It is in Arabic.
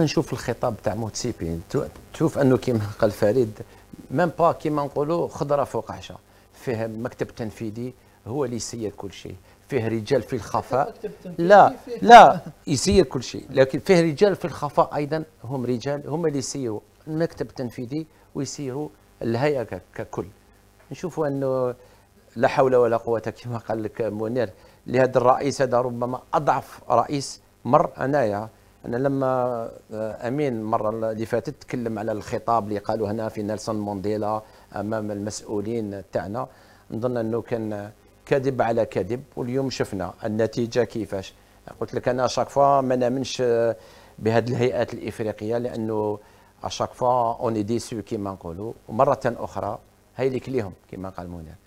نشوف الخطاب تاع موتسيبي تشوف انه كيما قال فريد ميم با كيما نقولوا خضره فوق عشا فيه مكتب تنفيذي هو اللي يسير كل شيء فيه رجال في الخفاء لا لا يسير كل شيء لكن فيه رجال في الخفاء ايضا هم رجال هم اللي يسيروا المكتب التنفيذي ويسيروا الهيئه ككل نشوفوا انه لا حول ولا قوه كما قال لك منير لهذا الرئيس هذا ربما اضعف رئيس مر انايا انا لما آه، امين المره اللي فاتت تكلم على الخطاب اللي قالوا هنا في نيلسون مونديلا امام المسؤولين تاعنا نظن انه كان كذب على كذب واليوم شفنا النتيجه كيفاش قلت لك انا شاك فوا ما نامنش آه، بهذه الهيئات الافريقيه لانه اشاك فوا اوني ديسو كيما نقولوا ومره اخرى هيلك ليهم كيما قال منير